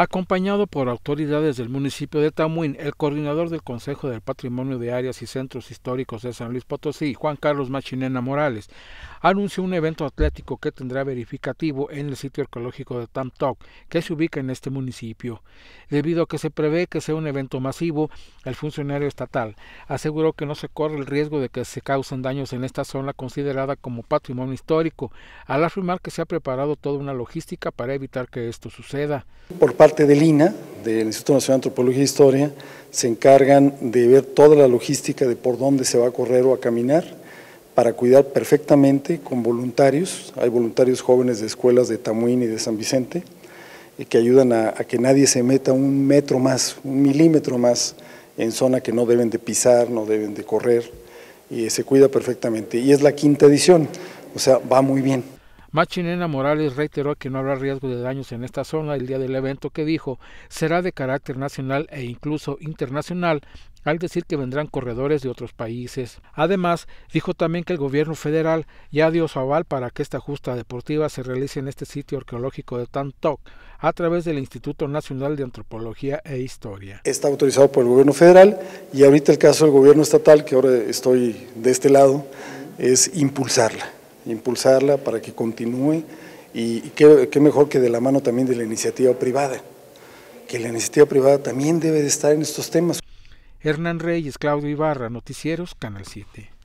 acompañado por autoridades del municipio de Tamuín, el coordinador del Consejo del Patrimonio de Áreas y Centros Históricos de San Luis Potosí, Juan Carlos Machinena Morales, anunció un evento atlético que tendrá verificativo en el sitio arqueológico de Tamtok, que se ubica en este municipio. Debido a que se prevé que sea un evento masivo, el funcionario estatal aseguró que no se corre el riesgo de que se causen daños en esta zona considerada como patrimonio histórico, al afirmar que se ha preparado toda una logística para evitar que esto suceda. Por parte del INAH, del Instituto Nacional de Antropología e Historia, se encargan de ver toda la logística de por dónde se va a correr o a caminar para cuidar perfectamente con voluntarios, hay voluntarios jóvenes de escuelas de Tamuín y de San Vicente, eh, que ayudan a, a, que nadie se meta un metro más, un milímetro más en zona que no deben de pisar, no deben de correr, y se cuida perfectamente. Y es la quinta edición, o sea, va muy bien. Machinena Morales reiteró que no habrá riesgo de daños en esta zona el día del evento que dijo será de carácter nacional e incluso internacional al decir que vendrán corredores de otros países. Además, dijo también que el gobierno federal ya dio su aval para que esta justa deportiva se realice en este sitio arqueológico de Tantoc a través del Instituto Nacional de Antropología e Historia. Está autorizado por el gobierno federal y ahorita el caso del gobierno estatal, que ahora estoy de este lado, es impulsarla impulsarla para que continúe y, qué, mejor que de la mano también de la iniciativa privada, que la iniciativa privada también debe de estar en estos temas. Hernán Reyes, Claudio Ibarra, Noticieros, Canal 7.